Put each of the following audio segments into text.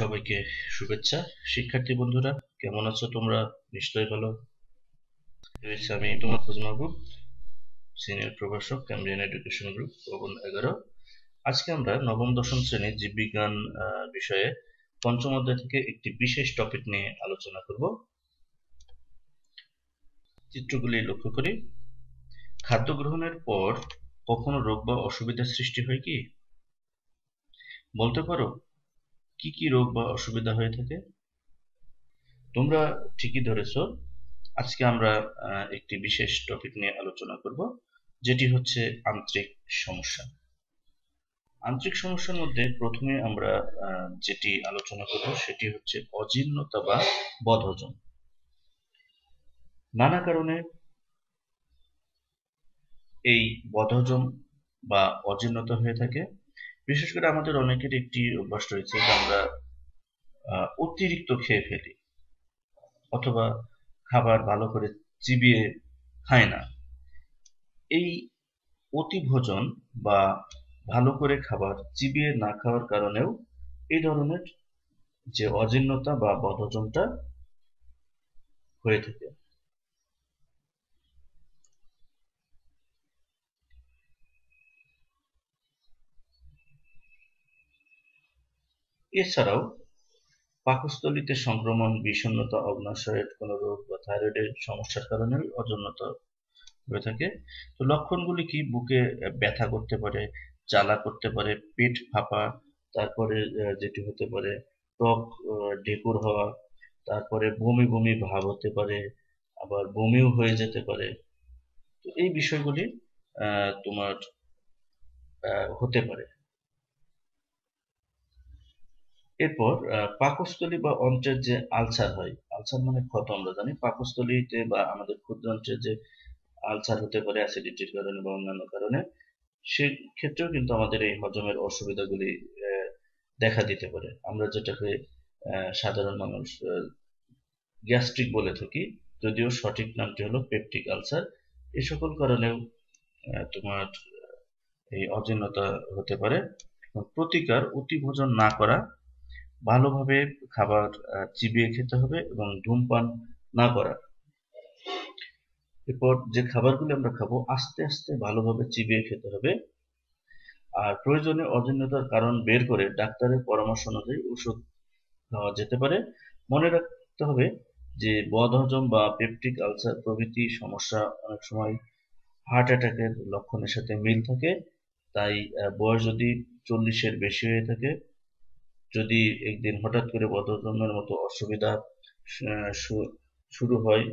সবাইকে শুভেচ্ছা শিক্ষার্থী বন্ধুরা কেমন আছো তোমরা নিশ্চয়ই ভালো রয়েছে আমি তোমার খোঁজ গ্রুপ সিনিয়র প্রভাষক ক্যাম্বিয়ান এডুকেশন গ্রুপ ভবন এগারো আজকে আমরা নবম দশম শ্রেণীর জীববিজ্ঞান বিষয়ে পঞ্চম অধ্যায় থেকে একটি বিশেষ টপিক নিয়ে আলোচনা করব চিত্রগুলি লক্ষ্য করি খাদ্য গ্রহণের পর কখনো রোগ বা অসুবিধার সৃষ্টি হয় কি বলতে পারো কি কি রোগ বা অসুবিধা হয়ে থাকে তোমরা ঠিকই ধরেছ আজকে আমরা একটি বিশেষ টপিক নিয়ে আলোচনা করব যেটি হচ্ছে আন্তরিক সমস্যা আন্তরিক সমস্যার মধ্যে প্রথমে আমরা যেটি আলোচনা করব সেটি হচ্ছে অজীর্ণতা বা বদহজম নানা কারণে এই বদহজম বা অজীর্ণতা হয়ে থাকে বিশেষ করে আমাদের অনেকের একটি অভ্যাস রয়েছে যে আমরা অতিরিক্ত খেয়ে ফেলি অথবা খাবার ভালো করে চিবিয়ে খায় না এই অতিভোজন বা ভালো করে খাবার চিবিয়ে না খাওয়ার কারণেও এই ধরনের যে অজীর্ণতা বা বদহজমটা হয়ে থাকে এছাড়াও পাকস্থলীতে সংক্রমণ বিষণ্ণতা অগ্নাশয়ের কোনো রোগ বা থাইরয়েডের সমস্যার কারণে অজন্যতা হয়ে থাকে তো লক্ষণগুলি কি বুকে ব্যথা করতে পারে জ্বালা করতে পারে পেট ফাঁপা তারপরে যেটি হতে পারে টক ডেকুর হওয়া তারপরে বমি বমি ভাব হতে পারে আবার বমিও হয়ে যেতে পারে তো এই বিষয়গুলি তোমার হতে পারে এরপর পাকস্থলী বা অন্ত্রের যে আলসার হয় আলসার মানে ক্ষত আমরা জানি পাকস্থলীতে বা আমাদের ক্ষুদ্রান্ত্রে যে আলসার হতে পারে অ্যাসিডিটির কারণে বা অন্যান্য কারণে সেক্ষেত্রেও কিন্তু আমাদের এই হজমের অসুবিধাগুলি দেখা দিতে পারে আমরা যেটাকে সাধারণ মানুষ গ্যাস্ট্রিক বলে থাকি যদিও সঠিক নামটি হলো পেপটিক আলসার এ সকল কারণেও তোমার এই অজীর্ণতা হতে পারে প্রতিকার অতিভোজন না করা ভালোভাবে খাবার চিবিয়ে খেতে হবে এবং ধূমপান না করা এরপর যে খাবারগুলি আমরা খাবো আস্তে আস্তে ভালোভাবে চিবিয়ে খেতে হবে আর প্রয়োজনে অজীর্ণতার কারণ বের করে ডাক্তারের পরামর্শ অনুযায়ী ওষুধ খাওয়া যেতে পারে মনে রাখতে হবে যে বদহজম বা পেপটিক আলসার প্রভৃতি সমস্যা অনেক সময় হার্ট অ্যাটাকের লক্ষণের সাথে মিল থাকে তাই বয়স যদি চল্লিশের বেশি হয়ে থাকে যদি একদিন হঠাৎ করে বদজন্মের মতো অসুবিধা শুরু হয়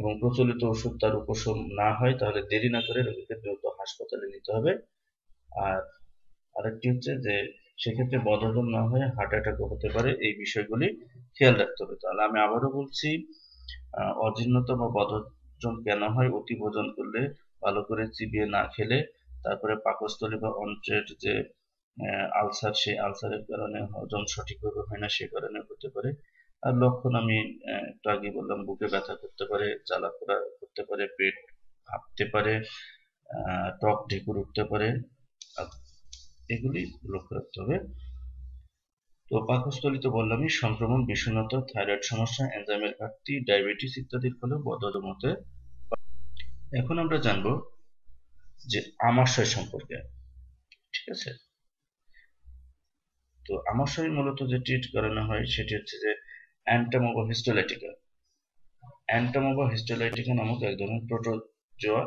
এবং প্রচলিত ওষুধ তার উপশম না হয় তাহলে দেরি না করে রোগীকে দ্রুত হাসপাতালে নিতে হবে আর আরেকটি হচ্ছে যে সেক্ষেত্রে বদহজম না হয়ে হার্ট অ্যাটাকও হতে পারে এই বিষয়গুলি খেয়াল রাখতে হবে তাহলে আমি আবারও বলছি অজীর্ণতা বা বদহজম কেন হয় অতি ভোজন করলে ভালো করে চিবিয়ে না খেলে তারপরে পাকস্থলী বা অন্ত্রের যে আলসার সেই আলসারের কারণে হজম সঠিকভাবে হয় না সে কারণে হতে পারে আর লক্ষণ আমি একটু আগে বললাম বুকে ব্যথা করতে পারে জ্বালা পোড়া করতে পারে পেট হাঁপতে পারে টক ঢেকুর উঠতে পারে এগুলি লক্ষ্য রাখতে হবে তো পাকস্থলিতে বললামই সংক্রমণ বিষণ্ণতা থাইরয়েড সমস্যা এনজাইমের ঘাটতি ডায়াবেটিস ইত্যাদির ফলে মতে এখন আমরা জানব যে আমাশয় সম্পর্কে ঠিক আছে তো আমাশয় মূলত যে ট্রিট করানো হয় সেটি হচ্ছে যে অ্যান্টামোবা হিস্টোলাইটিকা অ্যান্টামোবা হিস্টোলাইটিকা নামক এক ধরনের প্রোটোজোয়া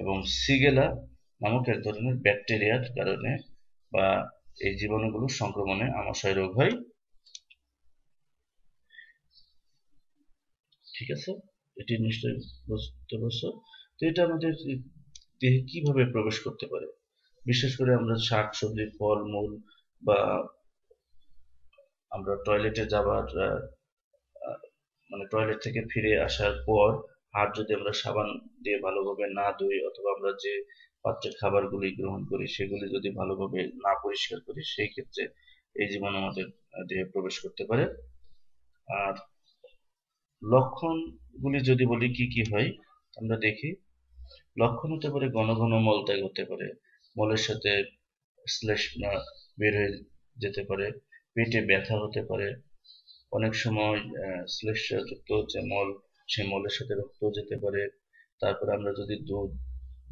এবং সিগেলা নামক এক ধরনের ব্যাকটেরিয়ার কারণে বা এই জীবাণুগুলো সংক্রমণে আমাশয় রোগ হয় ঠিক আছে এটি নিশ্চয়ই বুঝতে পারছো তো এটা আমাদের দেহে কিভাবে প্রবেশ করতে পারে বিশেষ করে আমরা শাক সবজি ফল মূল বা আমরা টয়লেটে যাবার মানে টয়লেট থেকে ফিরে আসার পর হাত যদি আমরা সাবান দিয়ে ভালোভাবে না ধুই অথবা আমরা যে পাত্রের খাবারগুলি গ্রহণ করি সেগুলি যদি ভালোভাবে না পরিষ্কার করি সেই ক্ষেত্রে এই জীবাণু আমাদের দেহে প্রবেশ করতে পারে আর লক্ষণগুলি যদি বলি কি কি হয় আমরা দেখি লক্ষণ হতে পারে ঘন ঘন মল ত্যাগ হতে পারে মলের সাথে শ্লেষ্মা বের হয়ে যেতে পারে পেটে ব্যথা হতে পারে অনেক সময় যুক্ত যে মল সেই মলের সাথে রক্ত যেতে পারে তারপর আমরা যদি দুধ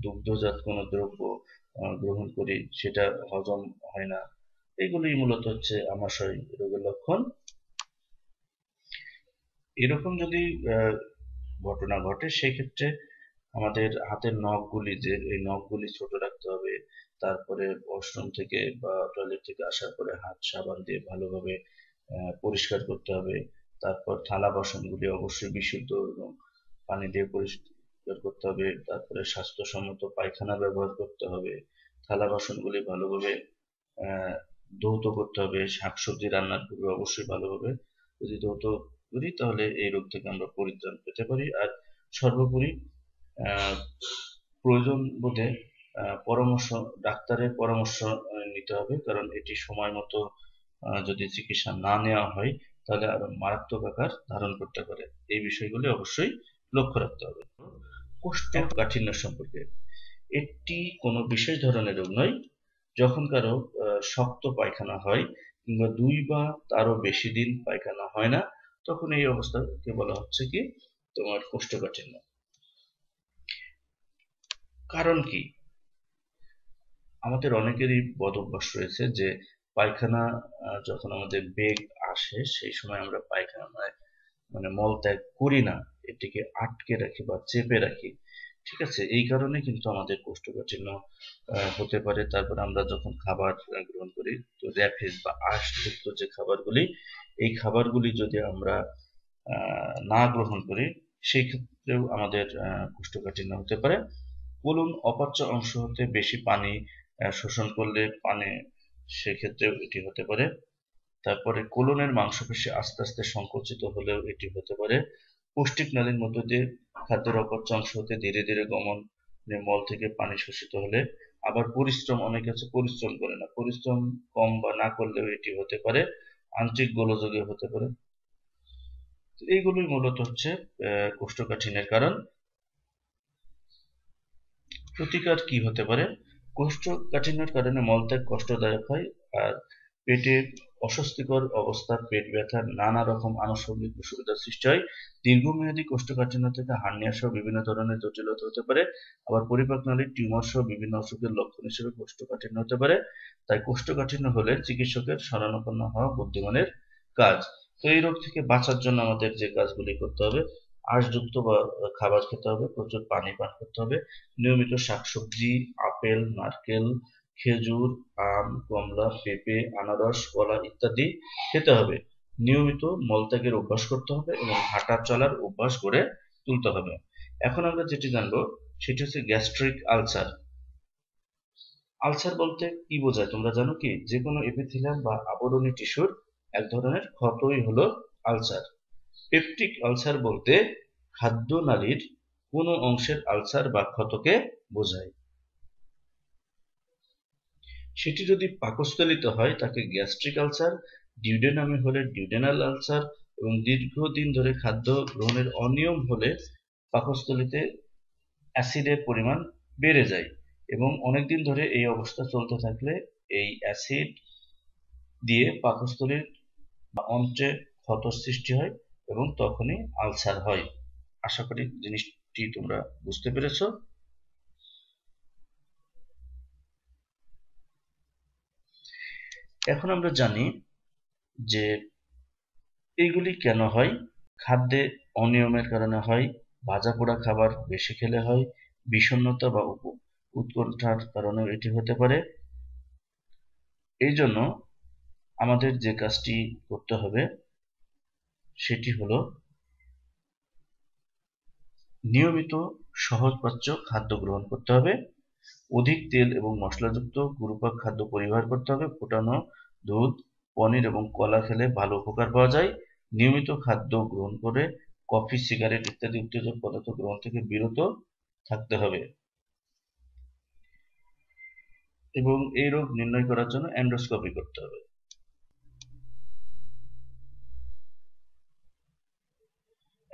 দুগ্ধজাত কোনো দ্রব্য গ্রহণ করি সেটা হজম হয় না এগুলোই মূলত হচ্ছে আমাশয় রোগের লক্ষণ এরকম যদি ঘটনা ঘটে সেক্ষেত্রে আমাদের হাতের নখগুলি যে এই নখগুলি ছোট রাখতে হবে তারপরে ওয়াশরুম থেকে বা টয়লেট থেকে আসার পরে হাত সাবান দিয়ে ভালোভাবে পরিষ্কার করতে হবে তারপর থালা বাসনগুলি অবশ্যই বিশুদ্ধ এবং পানি দিয়ে পরিষ্কার করতে হবে তারপরে স্বাস্থ্যসম্মত পায়খানা ব্যবহার করতে হবে থালা বাসনগুলি ভালোভাবে ধৌত করতে হবে শাকসবজি রান্নার পূর্বে অবশ্যই ভালোভাবে যদি ধৌত করি তাহলে এই রোগ থেকে আমরা পরিত্রাণ পেতে পারি আর সর্বোপরি প্রয়োজন বোধে পরামর্শ ডাক্তারের পরামর্শ নিতে হবে কারণ এটি সময় মতো যদি চিকিৎসা না নেওয়া হয় তাহলে আরো মারাত্মক আকার ধারণ করতে পারে এই বিষয়গুলি অবশ্যই লক্ষ্য রাখতে হবে কোষ্ঠকাঠিন্য সম্পর্কে এটি কোনো বিশেষ ধরনের রোগ নয় যখন কারো শক্ত পায়খানা হয় কিংবা দুই বা তারও বেশি দিন পায়খানা হয় না তখন এই অবস্থাকে বলা হচ্ছে কি তোমার কোষ্ঠকাঠিন্য কারণ কি আমাদের অনেকেরই বদ অভ্যাস রয়েছে যে পায়খানা যখন আমাদের বেগ আসে সেই সময় আমরা পায়খানায় মানে মল ত্যাগ করি না এটিকে আটকে রাখি বা চেপে রাখি ঠিক আছে এই কারণে কিন্তু আমাদের কোষ্ঠকাঠিন্য হতে পারে তারপর আমরা যখন খাবার গ্রহণ করি তো র্যাফিস বা আশযুক্ত যে খাবারগুলি এই খাবারগুলি যদি আমরা না গ্রহণ করি সেই ক্ষেত্রেও আমাদের কোষ্ঠকাঠিন্য হতে পারে কোলন অপাচ্য অংশ হতে বেশি পানি শোষণ করলে পানি সেক্ষেত্রেও এটি হতে পারে তারপরে কোলনের মাংসপেশি আস্তে আস্তে সংকুচিত হলেও এটি হতে পারে পৌষ্টিক নালীর মধ্য দিয়ে খাদ্যের অপাচ্য অংশ হতে ধীরে ধীরে গমন মল থেকে পানি শোষিত হলে আবার পরিশ্রম অনেকে আছে পরিশ্রম করে না পরিশ্রম কম বা না করলেও এটি হতে পারে আংশিক গোলযোগে হতে পারে এইগুলোই মূলত হচ্ছে কোষ্ঠকাঠিন্যের কারণ প্রতিকার কি হতে পারে কোষ্ঠকাঠিন্যের কারণে মলত্যাগ কষ্টদায়ক হয় আর পেটে অস্বস্তিকর অবস্থা পেট ব্যথার নানা রকম আনুষঙ্গিক অসুবিধার সৃষ্টি হয় দীর্ঘমেয়াদী কোষ্ঠকাঠিন্য থেকে হার্নিয়া সহ বিভিন্ন ধরনের জটিলতা হতে পারে আবার পরিপাক নালীর টিউমার সহ বিভিন্ন অসুখের লক্ষণ হিসেবে কোষ্ঠকাঠিন্য হতে পারে তাই কোষ্ঠকাঠিন্য হলে চিকিৎসকের শরণাপন্ন হওয়া বুদ্ধিমানের কাজ তো এই রোগ থেকে বাঁচার জন্য আমাদের যে কাজগুলি করতে হবে আঁশযুক্ত খাবার খেতে হবে প্রচুর পানি পান করতে হবে নিয়মিত শাকসবজি আপেল নারকেল খেজুর আম কমলা পেঁপে আনারস কলা ইত্যাদি খেতে হবে নিয়মিত মলত্যাগের অভ্যাস করতে হবে এবং হাঁটা চলার অভ্যাস গড়ে তুলতে হবে এখন আমরা যেটি জানবো সেটি হচ্ছে গ্যাস্ট্রিক আলসার আলসার বলতে কি বোঝায় তোমরা জানো কি যে কোনো এপিথিলিয়াম বা আবরণী টিস্যুর এক ধরনের ক্ষতই হলো আলসার পেপটিক আলসার বলতে খাদ্যনালীর কোনো অংশের আলসার বা ক্ষতকে বোঝায় সেটি যদি পাকস্থলিত হয় তাকে গ্যাস্ট্রিক আলসার ডিউডেনামে হলে ডিউডেনাল আলসার এবং দীর্ঘদিন ধরে খাদ্য গ্রহণের অনিয়ম হলে পাকস্থলিতে অ্যাসিডের পরিমাণ বেড়ে যায় এবং অনেকদিন ধরে এই অবস্থা চলতে থাকলে এই অ্যাসিড দিয়ে পাকস্থলীর অন্ত্রে ক্ষত সৃষ্টি হয় এবং তখনই আলসার হয় আশা করি জিনিসটি তোমরা বুঝতে পেরেছো এখন আমরা জানি যে এইগুলি কেন হয় খাদ্যে অনিয়মের কারণে হয় ভাজা পোড়া খাবার বেশি খেলে হয় বিষণ্ণতা বা উৎকণ্ঠার কারণে এটি হতে পারে এই জন্য আমাদের যে কাজটি করতে হবে সেটি হলো নিয়মিত সহজপাচ্য খাদ্য গ্রহণ করতে হবে অধিক তেল এবং মশলাযুক্ত গুরুপাক খাদ্য পরিহার করতে হবে ফোটানো দুধ পনির এবং কলা খেলে ভালো উপকার পাওয়া যায় নিয়মিত খাদ্য গ্রহণ করে কফি সিগারেট ইত্যাদি উত্তেজক পদার্থ গ্রহণ থেকে বিরত থাকতে হবে এবং এই রোগ নির্ণয় করার জন্য অ্যান্ডোস্কোপি করতে হবে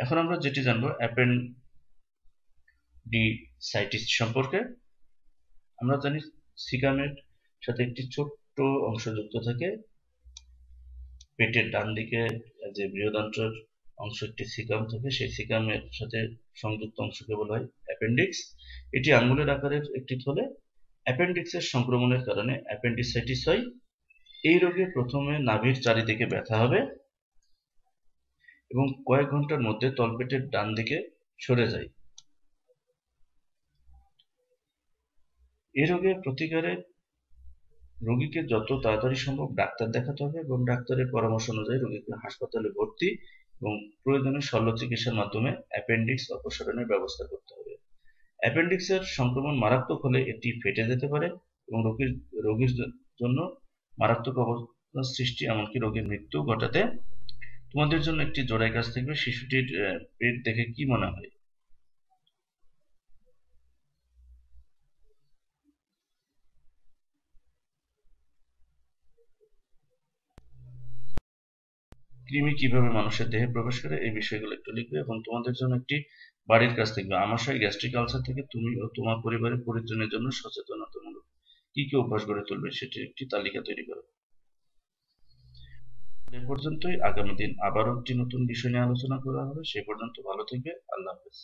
এখন আমরা যেটি জানবো অ্যাপেন্ডিসাইটিস সম্পর্কে আমরা জানি সিকামের সাথে একটি ছোট্ট অংশ যুক্ত থাকে পেটের ডান দিকে যে বৃহদন্ত্রের অংশ একটি সিকাম থাকে সেই সিকামের সাথে সংযুক্ত অংশকে বলা হয় অ্যাপেন্ডিক্স এটি আঙ্গুলের আকারের একটি থলে অ্যাপেন্ডিক্সের সংক্রমণের কারণে অ্যাপেন্ডিসাইটিস হয় এই রোগে প্রথমে নাভির চারিদিকে ব্যথা হবে এবং কয়েক ঘন্টার মধ্যে তলপেটের ডান দিকে সরে যায় এ রোগের প্রতিকারে রোগীকে যত তাড়াতাড়ি সম্ভব ডাক্তার দেখাতে হবে এবং ডাক্তারের পরামর্শ অনুযায়ী রোগীকে হাসপাতালে ভর্তি এবং প্রয়োজনে শল্য চিকিৎসার মাধ্যমে অ্যাপেন্ডিক্স অপসারণের ব্যবস্থা করতে হবে অ্যাপেন্ডিক্সের সংক্রমণ মারাত্মক হলে এটি ফেটে যেতে পারে এবং রোগীর রোগীর জন্য মারাত্মক অবস্থা সৃষ্টি এমনকি রোগীর মৃত্যু ঘটাতে তোমাদের জন্য একটি জোড়ায় কাজ থাকবে শিশুটির পেট দেখে কি মনে হয় কৃমি কিভাবে মানুষের দেহে প্রবেশ করে এই বিষয়গুলো একটু লিখবে এবং তোমাদের জন্য একটি বাড়ির কাজ আমার আমাশয় গ্যাস্ট্রিক আলসার থেকে তুমি ও তোমার পরিবারের পরিজনের জন্য সচেতনতামূলক কি কি অভ্যাস গড়ে তুলবে সেটির একটি তালিকা তৈরি করো এ পর্যন্তই আগামী দিন আবারও একটি নতুন বিষয় নিয়ে আলোচনা করা হবে সে পর্যন্ত ভালো থেকে আল্লাহ হাফেজ